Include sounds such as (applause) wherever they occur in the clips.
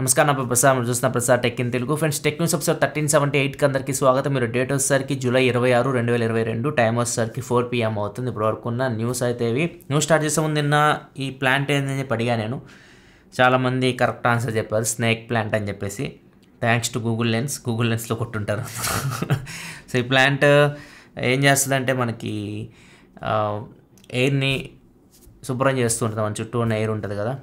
నమస్కారం నా ప్రసాద్ మీరు చూస్తున్న Prasad tech in Telugu friends tech news episode thirteen seventy ఎయిట్కి అందరికీ స్వాగతం మీరు డేట్ వచ్చేసరికి జూలై ఇరవై ఆరు రెండు వేల ఇరవై రెండు టైం వచ్చేసరికి ఫోర్ పిఎం అవుతుంది ఇప్పుడు వరకు ఉన్న న్యూస్ అయితే ఇవి న్యూస్ స్టార్ట్ చేసే ముందు నిన్న ఈ ప్లాంట్ ఏందని చెప్పి అడిగా నేను చాలామంది కరెక్ట్ ఆన్సర్ చెప్పారు స్నేక్ ప్లాంట్ అని చెప్పేసి thanks to Google lens Google లెన్స్లో కొట్టుంటారు (laughs) సో ఈ ప్లాంట్ ఏం చేస్తుందంటే మనకి ఎయిర్ని శుభ్రం చేస్తూ ఉంటుంది మన చుట్టూ ఉన్న ఎయిర్ ఉంటుంది కదా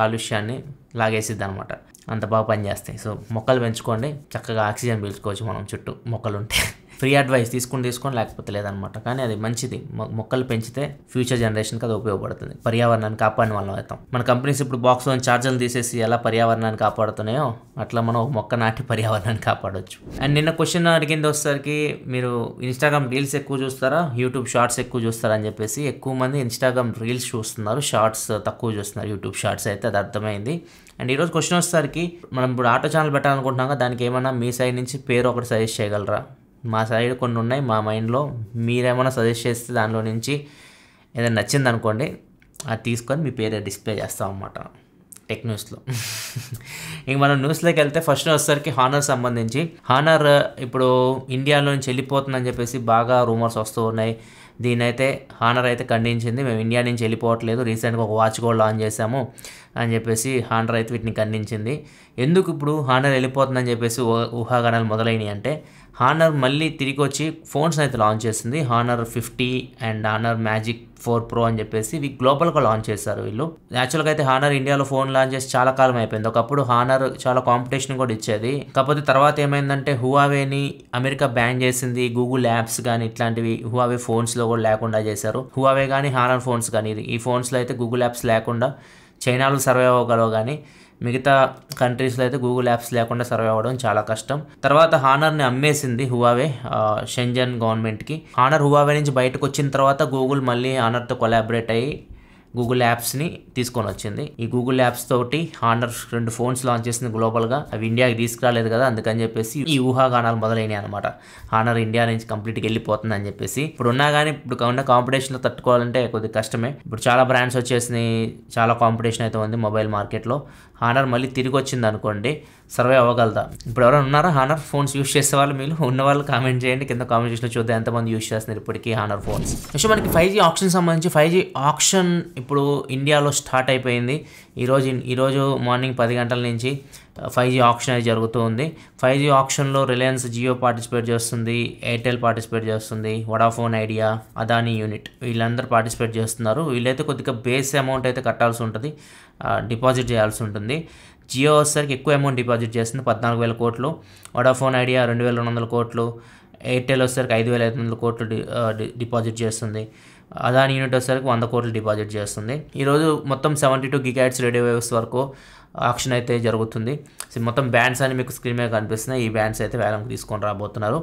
కాలుష్యాన్ని లాగేసిద్ది అనమాట అంత బాగా పనిచేస్తాయి సో మొక్కలు పెంచుకోండి చక్కగా ఆక్సిజన్ పీల్చుకోవచ్చు మనం చుట్టూ మొక్కలు ఉంటే ఫ్రీ అడ్వైస్ తీసుకుని తీసుకొని లేకపోతే లేదనమాట కానీ అది మంచిది మొక్కలు పెంచితే ఫ్యూచర్ జనరేషన్కి అది ఉపయోగపడుతుంది పర్యావరణాన్ని కాపాడిన వాళ్ళం అవుతాం మన కంపెనీస్ ఇప్పుడు బాక్స్లో ఛార్జర్లు తీసేసి ఎలా పర్యావరణాన్ని కాపాడుతున్నాయో అట్లా మనం ఒక మొక్క నాటి (laughs) పర్యావరణాన్ని కాపాడవచ్చు అండ్ నిన్న క్వశ్చన్ అడిగింది వచ్చేసరికి మీరు ఇన్స్టాగ్రామ్ రీల్స్ ఎక్కువ చూస్తారా యూట్యూబ్ షార్ట్స్ ఎక్కువ చూస్తారా అని చెప్పేసి ఎక్కువ మంది ఇన్స్టాగ్రామ్ రీల్స్ చూస్తున్నారు షార్ట్స్ తక్కువ చూస్తున్నారు యూట్యూబ్ షార్ట్స్ అయితే అది అర్థమైంది అండ్ ఈరోజు క్వశ్చన్ వచ్చేసరికి మనం ఇప్పుడు ఆటో ఛానల్ పెట్టాలనుకుంటున్నాం దానికి ఏమైనా మీ సైడ్ నుంచి పేరు ఒకటి సజెస్ట్ చేయగలరా మా సైడ్ కొన్ని ఉన్నాయి మా మైండ్లో మీరేమైనా సజెస్ట్ చేస్తే దానిలో నుంచి ఏదైనా నచ్చింది అనుకోండి అది తీసుకొని మీ పేరే డిస్ప్లే చేస్తాం అన్నమాట టెక్ న్యూస్లో ఇంక మనం న్యూస్లోకి వెళ్తే ఫస్ట్ వచ్చేసరికి హానర్ సంబంధించి హానర్ ఇప్పుడు ఇండియాలో నుంచి వెళ్ళిపోతుందని చెప్పేసి బాగా రూమర్స్ వస్తూ ఉన్నాయి దీని అయితే హానర్ అయితే ఖండించింది మేము ఇండియా నుంచి వెళ్ళిపోవట్లేదు రీసెంట్గా ఒక వాచ్ కూడా లాంచ్ చేశాము అని చెప్పేసి హానర్ అయితే వీటిని ఖండించింది ఎందుకు ఇప్పుడు హానర్ వెళ్ళిపోతుందని చెప్పేసి ఊహాగానాలు మొదలైనవి అంటే హానర్ మళ్ళీ తిరిగి వచ్చి ఫోన్స్ అయితే లాంచ్ చేసింది Honor fifty and Honor magic four pro అని చెప్పేసి ఇవి గ్లోబల్గా లాంచ్ చేశారు వీళ్ళు యాక్చువల్గా అయితే హానర్ ఇండియాలో ఫోన్ లాంచ్ చేసి చాలా కాలం అయిపోయింది ఒకప్పుడు హానర్ చాలా కాంపిటీషన్ కూడా ఇచ్చేది కాకపోతే తర్వాత ఏమైందంటే హువావేని అమెరికా బ్యాన్ చేసింది గూగుల్ యాప్స్ కానీ ఇట్లాంటివి హువావే ఫోన్స్లో కూడా లేకుండా చేశారు హువావే కానీ హానర్ ఫోన్స్ కానీ ఈ ఫోన్స్లో అయితే గూగుల్ యాప్స్ లేకుండా చైనాలో సర్వే అవ్వగలవు కానీ మిగతా కంట్రీస్లో అయితే గూగుల్ యాప్స్ లేకుండా సర్వే అవ్వడం చాలా కష్టం తర్వాత హానర్ని అమ్మేసింది హువావే షెంజన్ గవర్నమెంట్కి హానర్ హువావే నుంచి బయటకు వచ్చిన తర్వాత గూగుల్ మళ్ళీ హానర్తో కొలాబరేట్ అయ్యి గూగుల్ యాప్స్ని తీసుకొని వచ్చింది ఈ గూగుల్ యాప్స్ తోటి హానర్ రెండు ఫోన్స్ లాంచ్ చేసింది గ్లోబల్గా అవి ఇండియాకి తీసుకురాలేదు కదా అందుకని చెప్పేసి ఈ ఊహాగానాలు మొదలైనవి అనమాట హానర్ ఇండియా నుంచి గా వెళ్ళిపోతుంది అని చెప్పేసి ఇప్పుడు ఉన్నా కానీ ఇప్పుడు ఉన్న కాంపిటీషన్లో తట్టుకోవాలంటే కొద్దిగా కష్టమే ఇప్పుడు చాలా బ్రాండ్స్ వచ్చేసినాయి చాలా కాంపిటీషన్ అయితే ఉంది మొబైల్ మార్కెట్లో హానర్ మళ్ళీ తిరిగి వచ్చింది అనుకోండి సర్వే అవ్వగలదా ఇప్పుడు ఎవరైనా ఉన్నారా హానర్ ఫోన్స్ యూస్ చేసే వాళ్ళు మీరు ఉన్న వాళ్ళు కామెంట్ చేయండి కింద కామెంట్ చేసిన చూద్దాం ఎంతమంది యూస్ చేస్తున్నారు ఇప్పటికీ హానర్ ఫోన్స్ మనకి ఫైవ్ జీ ఆప్షన్ సంబంధించి ఫైవ్ జీ ఆప్షన్ ఇప్పుడు ఇండియాలో స్టార్ట్ అయిపోయింది ఈరోజు ఈరోజు మార్నింగ్ పది గంటల నుంచి ఫైవ్ జీ ఆప్షన్ అనేది జరుగుతూ ఉంది ఫైవ్ జీ ఆప్షన్లో రిలయన్స్ జియో పార్టిసిపేట్ చేస్తుంది ఎయిర్టెల్ పార్టిసిపేట్ చేస్తుంది వడాఫోన్ ఐడియా అదానీ యూనిట్ వీళ్ళందరూ పార్టిసిపేట్ చేస్తున్నారు వీళ్ళైతే కొద్దిగా బేస్ అమౌంట్ అయితే కట్టాల్సి ఉంటుంది డిపాజిట్ చేయాల్సి ఉంటుంది జియో వచ్చేసరికి ఎక్కువ అమౌంట్ డిపాజిట్ చేస్తుంది పద్నాలుగు వేల కోట్లు వడాఫోన్ ఐడియా రెండు వేల రెండు వందల కోట్లు ఎయిర్టెల్ వచ్చేసరికి ఐదు వేల ఐదు వందల కోట్లు డిపాజిట్ చేస్తుంది అదాని యూనిట్ వచ్చేసరికి వంద కోట్లు డిపాజిట్ చేస్తుంది ఈరోజు మొత్తం seventy two gigahertz radio waves వరకు ఆక్షన్ అయితే జరుగుతుంది సో మొత్తం బ్యాండ్స్ అని మీకు స్క్రీన్ మీద కనిపిస్తున్నాయి ఈ బ్యాండ్స్ అయితే వేలంకి తీసుకొని రాబోతున్నారు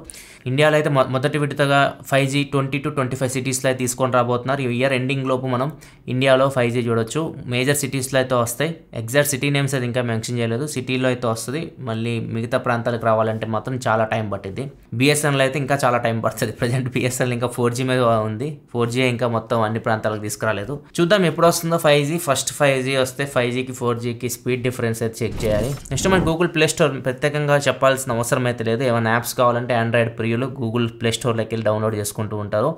ఇండియాలో అయితే మొదటి విడతగా five G twenty to twenty five సిటీస్లో అయితే తీసుకొని రాబోతున్నారు ఈ ఇయర్ ఎండింగ్ లోపు మనం ఇండియాలో ఫైవ్ జీ చూడొచ్చు మేజర్ సిటీస్లో అయితే వస్తాయి ఎగ్జాక్ట్ సిటీ నేమ్స్ అయితే ఇంకా మెన్షన్ చేయలేదు సిటీలో అయితే వస్తుంది మళ్ళీ మిగతా ప్రాంతాలకు రావాలంటే మాత్రం చాలా టైం పట్టింది బిఎస్ఎన్ఎల్ అయితే ఇంకా చాలా టైం పడుతుంది ప్రజెంట్ బిఎస్ఎన్ఎల్ ఇంకా ఫోర్ జీ మీద ఉంది ఫోర్ జీ ఇంకా మొత్తం అన్ని ప్రాంతాలకు తీసుకురాలేదు చూద్దాం ఎప్పుడు వస్తుందో five G first five G వస్తే ఫైవ్ జీకి ఫోర్ జీకి స్పీడ్ స్పీడ్ డిఫరెన్స్ అయితే చెక్ చేయాలి నెక్స్ట్ మనకి గూగుల్ ప్లే స్టోర్ ప్రత్యేకంగా చెప్పాల్సిన అవసరం అయితే లేదు ఏమైనా యాప్స్ కావాలంటే ఆండ్రాయిడ్ ప్రియులు గూగుల్ ప్లే స్టోర్లోకి వెళ్ళి డౌన్లోడ్ చేసుకుంటూ ఉంటారు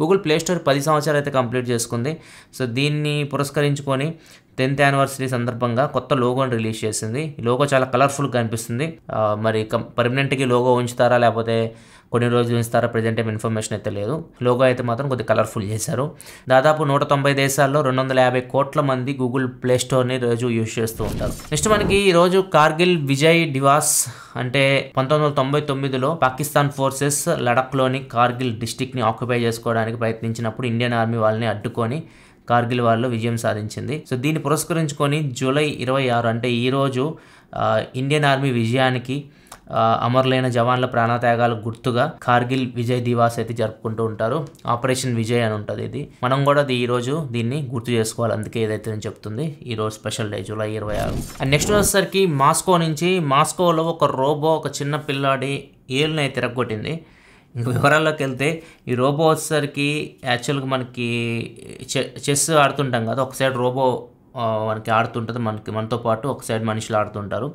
గూగుల్ ప్లే స్టోర్ పది సంవత్సరాలు అయితే కంప్లీట్ చేసుకుంది సో దీన్ని పురస్కరించుకొని టెన్త్ యానివర్సరీ సందర్భంగా కొత్త లోగోని రిలీజ్ చేసింది ఈ లోగో చాలా కలర్ఫుల్గా కనిపిస్తుంది మరి పర్మనెంట్కి లోగో ఉంచుతారా లేకపోతే కొన్ని రోజులు ఉంచుతారా ప్రజెంట్ ఏం ఇన్ఫర్మేషన్ అయితే లేదు లోగో అయితే మాత్రం కొద్దిగా కలర్ఫుల్ చేశారు దాదాపు నూట తొంభై దేశాల్లో రెండు వందల యాభై కోట్ల మంది గూగుల్ ప్లే స్టోర్ని రోజు యూజ్ చేస్తూ ఉంటారు నెక్స్ట్ మనకి ఈరోజు కార్గిల్ విజయ్ డివాస్ అంటే పంతొమ్మిది వందల తొంభై తొమ్మిదిలో పాకిస్తాన్ ఫోర్సెస్ లడఖ్లోని కార్గిల్ డిస్టిక్ని ఆక్యుపై చేసుకోవడానికి ప్రయత్నించినప్పుడు ఇండియన్ ఆర్మీ వాళ్ళని అడ్డుకొని కార్గిల్ వారిలో విజయం సాధించింది సో దీన్ని పురస్కరించుకొని జూలై ఇరవై ఆరు అంటే ఈరోజు ఇండియన్ ఆర్మీ విజయానికి అమరులైన జవాన్ల త్యాగాలు గుర్తుగా కార్గిల్ విజయ్ దివాస్ అయితే జరుపుకుంటూ ఉంటారు ఆపరేషన్ విజయ్ అని ఉంటుంది ఇది మనం కూడా ఈ రోజు దీన్ని గుర్తు చేసుకోవాలి అందుకే ఏదైతే నేను చెప్తుంది ఈ రోజు స్పెషల్ డే జూలై ఇరవై ఆరు అండ్ నెక్స్ట్ వచ్చేసరికి మాస్కో నుంచి మాస్కోలో ఒక రోబో ఒక చిన్న పిల్లాడి అయితే తిరగొట్టింది వివరాల్లోకి వెళ్తే ఈ రోబో వచ్చేసరికి యాక్చువల్గా మనకి చెస్ ఆడుతుంటాం కదా ఒక సైడ్ రోబో మనకి ఆడుతుంటుంది మనకి మనతో పాటు ఒక సైడ్ మనుషులు ఆడుతుంటారు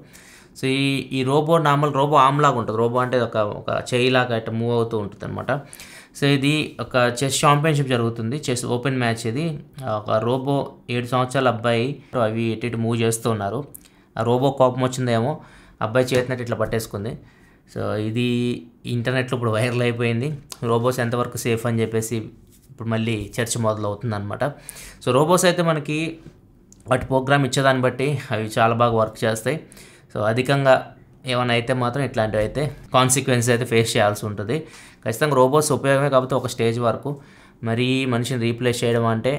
సో ఈ ఈ రోబో నార్మల్ రోబో ఆమ్లాగా ఉంటుంది రోబో అంటే ఒక ఒక చేయిలాగా అయితే మూవ్ అవుతూ ఉంటుంది అనమాట సో ఇది ఒక చెస్ ఛాంపియన్షిప్ జరుగుతుంది చెస్ ఓపెన్ మ్యాచ్ ఇది ఒక రోబో ఏడు సంవత్సరాల అబ్బాయి అవి ఇటు ఇటు మూవ్ చేస్తూ ఉన్నారు ఆ రోబో కోపం వచ్చిందేమో అబ్బాయి చేతినట్టు ఇట్లా పట్టేసుకుంది సో ఇది ఇంటర్నెట్లో ఇప్పుడు వైరల్ అయిపోయింది రోబోస్ ఎంతవరకు సేఫ్ అని చెప్పేసి ఇప్పుడు మళ్ళీ చర్చ మొదలవుతుంది అనమాట సో రోబోస్ అయితే మనకి వాటి ప్రోగ్రామ్ ఇచ్చేదాన్ని బట్టి అవి చాలా బాగా వర్క్ చేస్తాయి సో అధికంగా ఏమైనా అయితే మాత్రం ఇట్లాంటివి అయితే కాన్సిక్వెన్సెస్ అయితే ఫేస్ చేయాల్సి ఉంటుంది ఖచ్చితంగా రోబోట్స్ ఉపయోగమే కాకపోతే ఒక స్టేజ్ వరకు మరీ మనిషిని రీప్లేస్ చేయడం అంటే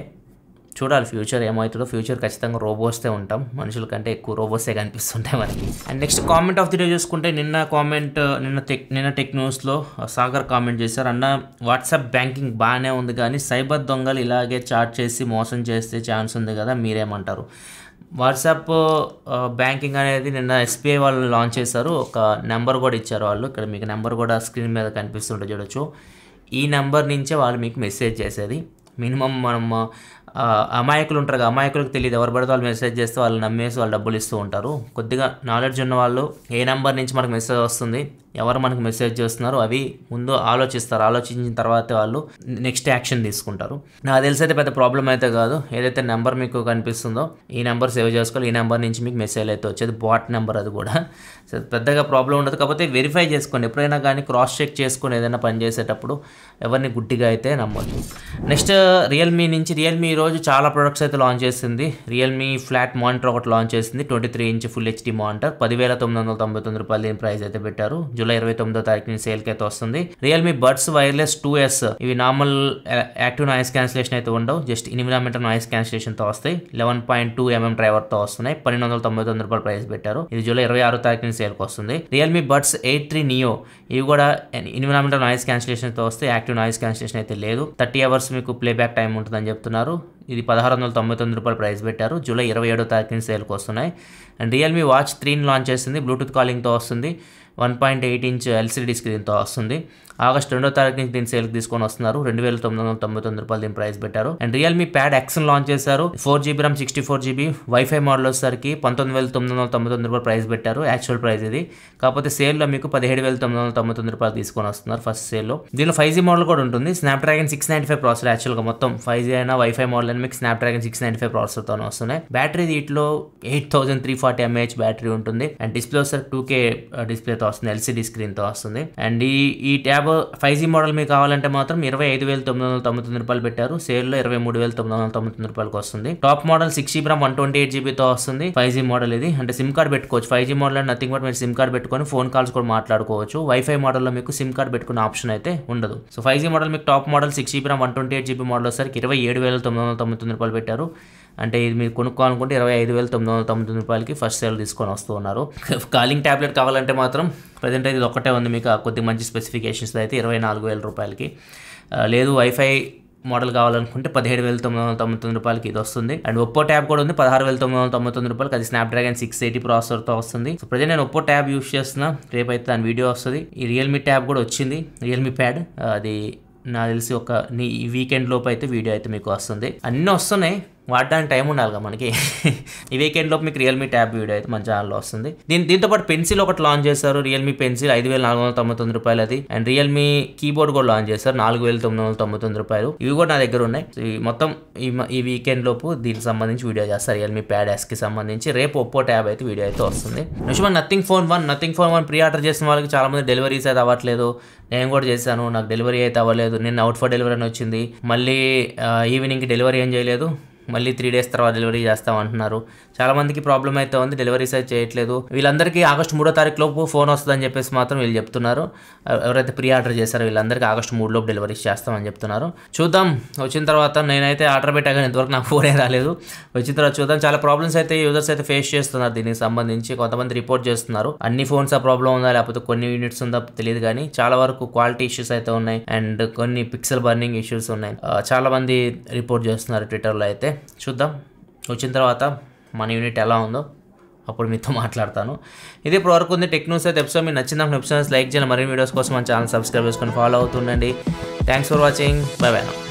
చూడాలి ఫ్యూచర్ ఏమవుతుందో ఫ్యూచర్ ఖచ్చితంగా రోబోస్తే ఉంటాం మనుషుల కంటే ఎక్కువ రోబోసే కనిపిస్తుంటాయి మనకి and next comment of the day చూసుకుంటే నిన్న కామెంట్ నిన్న టెక్ నిన్న టెక్ న్యూస్లో సాగర్ కామెంట్ చేశారు అన్న వాట్సాప్ బ్యాంకింగ్ బాగానే ఉంది కానీ సైబర్ దొంగలు ఇలాగే చాట్ చేసి మోసం చేస్తే ఛాన్స్ ఉంది కదా మీరేమంటారు వాట్సాప్ బ్యాంకింగ్ అనేది నిన్న ఎస్బీఐ వాళ్ళు లాంచ్ చేశారు ఒక నెంబర్ కూడా ఇచ్చారు వాళ్ళు ఇక్కడ మీకు నెంబర్ కూడా స్క్రీన్ మీద కనిపిస్తుంటే చూడొచ్చు ఈ నెంబర్ నుంచే వాళ్ళు మీకు మెసేజ్ చేసేది మినిమం మనం అమాయకులు ఉంటారు కదా అమాయకులకు తెలియదు ఎవరు పడితే వాళ్ళు మెసేజ్ చేస్తే వాళ్ళు నమ్మేసి వాళ్ళు డబ్బులు ఇస్తూ ఉంటారు కొద్దిగా నాలెడ్జ్ ఉన్న వాళ్ళు ఏ నెంబర్ నుంచి మనకు మెసేజ్ వస్తుంది ఎవరు మనకు మెసేజ్ చేస్తున్నారో అవి ముందు ఆలోచిస్తారు ఆలోచించిన తర్వాత వాళ్ళు నెక్స్ట్ యాక్షన్ తీసుకుంటారు నాకు తెలిసి అయితే పెద్ద ప్రాబ్లం అయితే కాదు ఏదైతే నెంబర్ మీకు కనిపిస్తుందో ఈ నెంబర్ సేవ్ చేసుకోవాలి ఈ నెంబర్ నుంచి మీకు మెసేజ్ అయితే వచ్చేది బాట్ నెంబర్ అది కూడా సో పెద్దగా ప్రాబ్లం ఉండదు కాకపోతే వెరిఫై చేసుకోండి ఎప్పుడైనా కానీ క్రాస్ చెక్ చేసుకుని ఏదైనా పని చేసేటప్పుడు ఎవరిని గుడ్డిగా అయితే నమ్మద్దు నెక్స్ట్ రియల్మీ నుంచి రియల్మీ ఈరోజు చాలా ప్రొడక్ట్స్ అయితే లాంచ్ చేసింది రియల్మీ ఫ్లాట్ మానిటర్ ఒకటి లాంచ్ చేసింది twenty three inch full HD monitor పదివేల తొమ్మిది వందల తొంభై తొమ్మిది రూపాయలు ప్రైస్ అయితే పెట్టారు జూలై ఇరవై తొమ్మిదో నుంచి సేల్కి అయితే వస్తుంది Realme buds wireless two S ఇవి నార్మల్ యాక్టివ్ నాయిస్ క్యాన్సిలేషన్ అయితే ఉండవు జస్ట్ మీటర్ నాయిస్ క్యాన్సిలేషన్తో వస్తాయి లెవెన్ పాయింట్ టూ ఎంఎం తో వస్తున్నాయి పన్నెండు వందల తొంభై తొమ్మిది రూపాయలు ప్రైస్ పెట్టారు ఇది జూలై ఇరవై ఆరో నుంచి సేల్కి వస్తుంది Realme buds air three neo ఇవి కూడా మీటర్ నాయిస్ క్యాన్సిలేషన్తో వస్తే యాక్టివ్ నాయిస్ క్యాన్సిలేషన్ అయితే లేదు థర్టీ అవర్స్ మీకు ప్లేబ్యాక్ టైం ఉంటుందని చెప్తున్నారు ఇది పదహారు వందల తొంభై తొమ్మిది రూపాయలు ప్రైస్ పెట్టారు జూలై ఇరవై ఏడో నుంచి సేల్కి వస్తున్నాయి అండ్ రియల్మీ వాచ్ త్రీని లాంచ్ చేస్తుంది బ్లూటూత్ కాలింగ్తో వస్తుంది one point eight inch LCD స్క్రీన్తో వస్తుంది ఆగస్ట్ రెండో తారీఖు నుంచి దీని సేల్కి తీసుకొని వస్తున్నారు రెండు వేల తొమ్మిది వందల తొంభై తొమ్మిది రూపాయలు దీని ప్రైస్ పెట్టారు and Realme pad X launch చేశారు four GB RAM sixty four GB wifi model వచ్చేసరికి పంతొమ్మిది వేల తొమ్మిది వందల తొంభై తొమ్మిది రూపాయలు ప్రైస్ పెట్టారు యాక్చువల్ ప్రైస్ ఇది కాకపోతే సేల్లో మీకు పదిహేడు వేల తొమ్మిది వందల తొంభై తొమ్మిది రూపాయలు తీసుకొని వస్తున్నారు ఫస్ట్ సేల్లో దీనిలో ఫైవ్ జీ మోడల్ కూడా ఉంటుంది dragon six ninety five processor యాక్చువల్గా మొత్తం ఫైవ్ జీ అయినా వైఫై మోడల్ అయినా మీకు Snapdragon six ninety five తో వస్తున్నాయి బ్యాటరీ దీంట్లో eight thousand three forty mAh battery ఉంటుంది అండ్ డిస్ప్లే వస్తారు టూ కే డిస్ప్లేతో స్క్రీన్తో వస్తుంది ఎల్సిడి స్క్రీన్తో వస్తుంది అండ్ ఈ ఈ ట్యాబ్ ఫైవ్ జీ మోడల్ మీకు కావాలంటే మాత్రం ఇరవై ఐదు వేల తొమ్మిది వందల తొంభై తొమ్మిది రూపాయలు పెట్టారు సేల్లో ఇరవై మూడు వేల తొమ్మిది వందల తొంభై తొమ్మిది రూపాయలకు వస్తుంది top model six GB RAM one twenty eight జీబీతో వస్తుంది ఫైవ్ జీ మోడల్ ఇది అంటే సిమ్ కార్డ్ పెట్టుకోవచ్చు five G model nothing but మీరు సిమ్ కార్డ్ పెట్టుకొని ఫోన్ కాల్స్ కూడా మాట్లాడుకోవచ్చు వైఫై మోడల్లో మీకు సిమ్ కార్డ్ పెట్టుకునే ఆప్షన్ అయితే ఉండదు సో ఫైవ్ జీ మోడల్ మీకు top model six GB RAM one twenty eight GB model వస్తారు ఇరవై ఏడు వేల తొమ్మిది వందల తొమ్మిది తొమ్మిది రూపాయలు పెట్టారు అంటే ఇది మీరు కొనుక్కోవాలనుకుంటే ఇరవై ఐదు వేల తొమ్మిది వందల తొమ్మిది రూపాయలకి ఫస్ట్ సేల్ తీసుకొని వస్తూ ఉన్నారు కాలింగ్ ట్యాబ్లెట్ కావాలంటే మాత్రం ప్రజెంట్ అయితే ఇది ఒక్కటే ఉంది మీకు కొద్ది మంచి స్పెసిఫికేషన్స్ అయితే ఇరవై నాలుగు వేల రూపాయలకి లేదు వైఫై మోడల్ కావాలనుకుంటే పదిహేడు వేల తొమ్మిది వందల తొంభై తొమ్మిది రూపాయలకి ఇది వస్తుంది అండ్ ఒప్పో ట్యాబ్ కూడా ఉంది పదహారు వేల తొమ్మిది వందల తొంభై తొమ్మిది రూపాయలకి అది స్నాప్డ్రాగన్ సిక్స్ ఎయిటీ ప్రాసెసర్తో వస్తుంది సో ప్రజెంట్ నేను ఒప్పో ట్యాబ్ యూస్ చేస్తున్నా రేపైతే దాని వీడియో వస్తుంది ఈ రియల్మీ ట్యాబ్ కూడా వచ్చింది రియల్మీ ప్యాడ్ అది నాకు తెలిసి ఒక నీ వీకెండ్ లోపు అయితే వీడియో అయితే మీకు వస్తుంది అన్నీ వస్తున్నాయి వాడడానికి టైం ఉండాలిగా మనకి ఈ వీకెండ్ లోపు మీకు రియల్మీ ట్యాబ్ వీడియో అయితే మంచి ఆల్లో వస్తుంది దీని దీంతో పాటు పెన్సిల్ ఒకటి లాంచ్ చేశారు రియల్మీ పెన్సిల్ ఐదు వేల నాలుగు వందల తొంభై తొమ్మిది రూపాయలు అది అండ్ రియల్మీ కీబోర్డ్ కూడా లాంచ్ చేశారు నాలుగు వేల తొమ్మిది వందల తొంభై తొమ్మిది రూపాయలు ఇవి కూడా నా దగ్గర ఉన్నాయి మొత్తం ఈ ఈ వీకెండ్ లోపు దీనికి సంబంధించి వీడియో చేస్తారు రియల్మీ ప్యాడ్ కి సంబంధించి రేపు ఒప్పో ట్యాబ్ అయితే వీడియో అయితే వస్తుంది నిజమా Nothing phone one Nothing phone one pre order చేసిన వాళ్ళకి చాలా మంది డెలివరీస్ అయితే అవ్వట్లేదు నేను కూడా చేశాను నాకు డెలివరీ అయితే అవ్వలేదు నిన్న అవుట్ ఫర్ డెలివరీ అని వచ్చింది మళ్ళీ ఈవినింగ్కి డెలివరీ ఏం చేయలేదు మళ్ళీ త్రీ డేస్ తర్వాత డెలివరీ అంటున్నారు చాలా మందికి ప్రాబ్లం అయితే ఉంది డెలివరీస్ అయితే చేయట్లేదు వీళ్ళందరికీ ఆగస్టు మూడో తారీఖు లోపు ఫోన్ వస్తుందని చెప్పేసి మాత్రం వీళ్ళు చెప్తున్నారు ఎవరైతే ప్రీ ఆర్డర్ చేశారో వీళ్ళందరికీ ఆగస్టు మూడు లోపు డెలివరీస్ చేస్తామని చెప్తున్నారు చూద్దాం వచ్చిన తర్వాత నేనైతే ఆర్డర్ పెట్టా కానీ ఇంతవరకు నాకు ఫోనే రాలేదు వచ్చిన తర్వాత చూద్దాం చాలా ప్రాబ్లమ్స్ అయితే యూజర్స్ అయితే ఫేస్ చేస్తున్నారు దీనికి సంబంధించి కొంతమంది రిపోర్ట్ చేస్తున్నారు అన్ని ఫోన్స్ ఆ ప్రాబ్లం ఉందా లేకపోతే కొన్ని యూనిట్స్ ఉందా తెలియదు కానీ చాలా వరకు క్వాలిటీ ఇష్యూస్ అయితే ఉన్నాయి అండ్ కొన్ని పిక్సెల్ బర్నింగ్ ఇష్యూస్ ఉన్నాయి చాలా మంది రిపోర్ట్ చేస్తున్నారు ట్విట్టర్లో అయితే చూద్దాం వచ్చిన తర్వాత మన యూనిట్ ఎలా ఉందో అప్పుడు మీతో మాట్లాడతాను ఇది ఇప్పుడు వరకు ఉంది టెక్ అయితే ఎపిసోడ్ మీకు నచ్చిన ఎపిసోడ్స్ లైక్ చేయండి మరిన్ని వీడియోస్ కోసం మన ఛానల్ సబ్స్క్రైబ్ చేసుకొని ఫాలో అవుతుండండి thanks for watching bye by